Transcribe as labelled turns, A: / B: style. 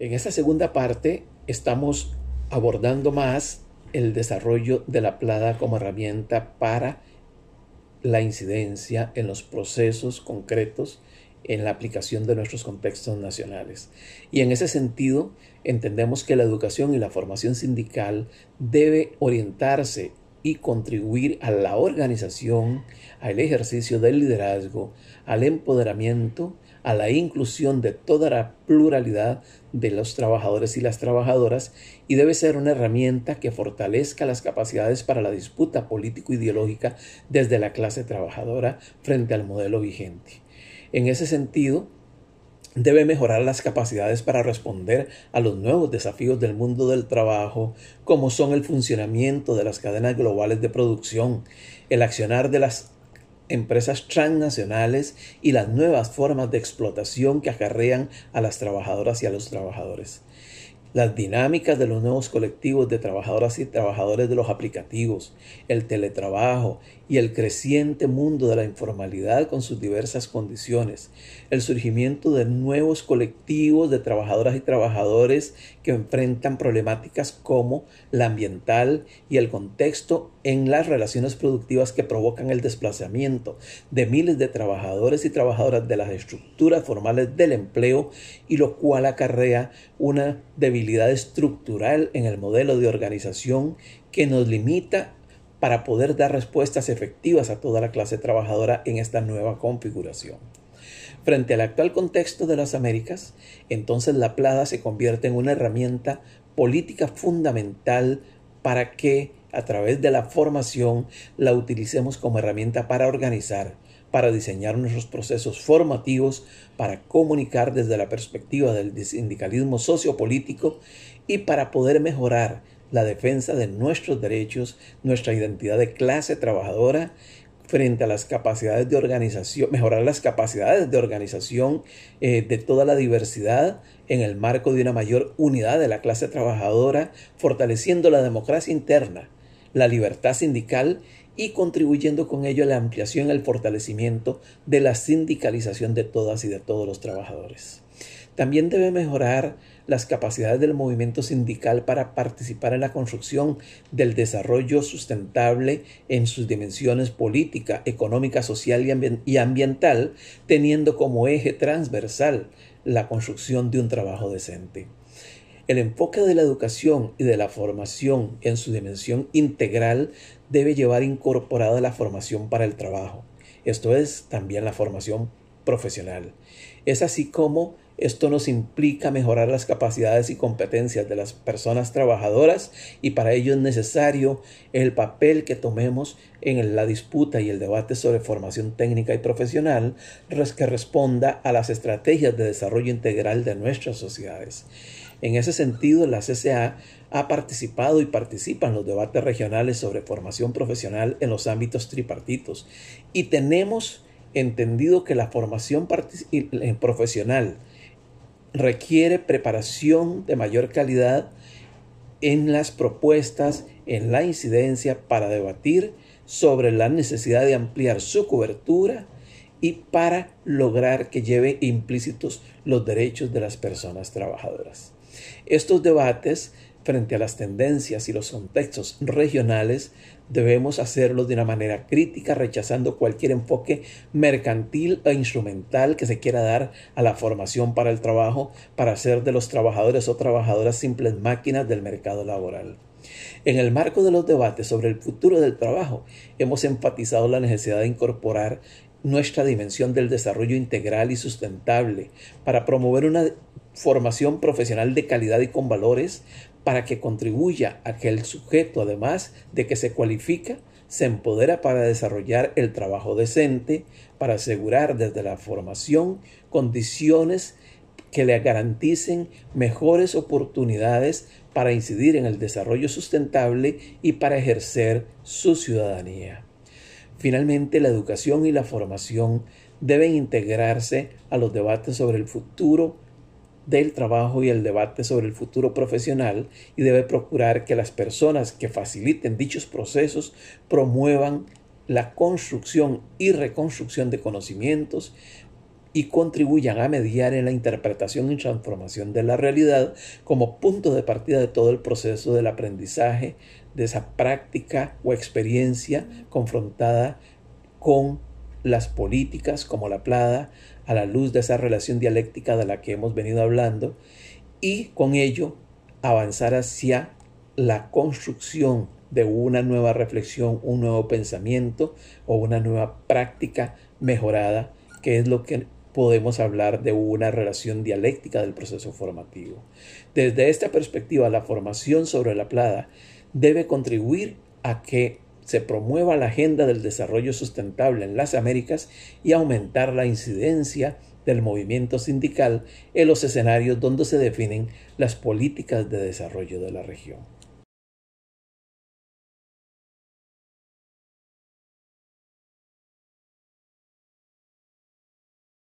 A: En esta segunda parte estamos abordando más el desarrollo de la plada como herramienta para la incidencia en los procesos concretos en la aplicación de nuestros contextos nacionales. Y en ese sentido, entendemos que la educación y la formación sindical debe orientarse y contribuir a la organización, al ejercicio del liderazgo, al empoderamiento a la inclusión de toda la pluralidad de los trabajadores y las trabajadoras y debe ser una herramienta que fortalezca las capacidades para la disputa político-ideológica desde la clase trabajadora frente al modelo vigente. En ese sentido, debe mejorar las capacidades para responder a los nuevos desafíos del mundo del trabajo, como son el funcionamiento de las cadenas globales de producción, el accionar de las empresas transnacionales y las nuevas formas de explotación que acarrean a las trabajadoras y a los trabajadores. Las dinámicas de los nuevos colectivos de trabajadoras y trabajadores de los aplicativos, el teletrabajo y el creciente mundo de la informalidad con sus diversas condiciones, el surgimiento de nuevos colectivos de trabajadoras y trabajadores que enfrentan problemáticas como la ambiental y el contexto en las relaciones productivas que provocan el desplazamiento de miles de trabajadores y trabajadoras de las estructuras formales del empleo y lo cual acarrea una debilidad estructural en el modelo de organización que nos limita para poder dar respuestas efectivas a toda la clase trabajadora en esta nueva configuración. Frente al actual contexto de las Américas, entonces la Plada se convierte en una herramienta política fundamental para que, a través de la formación, la utilicemos como herramienta para organizar, para diseñar nuestros procesos formativos, para comunicar desde la perspectiva del sindicalismo sociopolítico y para poder mejorar la defensa de nuestros derechos, nuestra identidad de clase trabajadora frente a las capacidades de organización, mejorar las capacidades de organización eh, de toda la diversidad en el marco de una mayor unidad de la clase trabajadora, fortaleciendo la democracia interna, la libertad sindical y contribuyendo con ello a la ampliación y al fortalecimiento de la sindicalización de todas y de todos los trabajadores. También debe mejorar las capacidades del movimiento sindical para participar en la construcción del desarrollo sustentable en sus dimensiones política, económica, social y, ambiental, teniendo como eje transversal la construcción de un trabajo decente. El enfoque de la educación y de la formación en su dimensión integral debe llevar incorporada la formación para el trabajo, esto es también la formación profesional. Es así como esto nos implica mejorar las capacidades y competencias de las personas trabajadoras y para ello es necesario el papel que tomemos en la disputa y el debate sobre formación técnica y profesional que responda a las estrategias de desarrollo integral de nuestras sociedades. En ese sentido, la CCA ha participado y participa en los debates regionales sobre formación profesional en los ámbitos tripartitos y tenemos entendido que la formación eh, profesional, requiere preparación de mayor calidad en las propuestas, en la incidencia para debatir sobre la necesidad de ampliar su cobertura y para lograr que lleve implícitos los derechos de las personas trabajadoras. Estos debates frente a las tendencias y los contextos regionales, debemos hacerlo de una manera crítica, rechazando cualquier enfoque mercantil e instrumental que se quiera dar a la formación para el trabajo para hacer de los trabajadores o trabajadoras simples máquinas del mercado laboral. En el marco de los debates sobre el futuro del trabajo, hemos enfatizado la necesidad de incorporar nuestra dimensión del desarrollo integral y sustentable, para promover una formación profesional de calidad y con valores, para que contribuya a que el sujeto, además de que se cualifica, se empodera para desarrollar el trabajo decente, para asegurar desde la formación condiciones que le garanticen mejores oportunidades para incidir en el desarrollo sustentable y para ejercer su ciudadanía. Finalmente, la educación y la formación deben integrarse a los debates sobre el futuro del trabajo y el debate sobre el futuro profesional y debe procurar que las personas que faciliten dichos procesos promuevan la construcción y reconstrucción de conocimientos, y contribuyan a mediar en la interpretación y transformación de la realidad como punto de partida de todo el proceso del aprendizaje de esa práctica o experiencia confrontada con las políticas como la plada a la luz de esa relación dialéctica de la que hemos venido hablando y con ello avanzar hacia la construcción de una nueva reflexión, un nuevo pensamiento o una nueva práctica mejorada, que es lo que podemos hablar de una relación dialéctica del proceso formativo. Desde esta perspectiva, la formación sobre la plada debe contribuir a que se promueva la agenda del desarrollo sustentable en las Américas y aumentar la incidencia del movimiento sindical en los escenarios donde se definen las políticas de desarrollo de la región.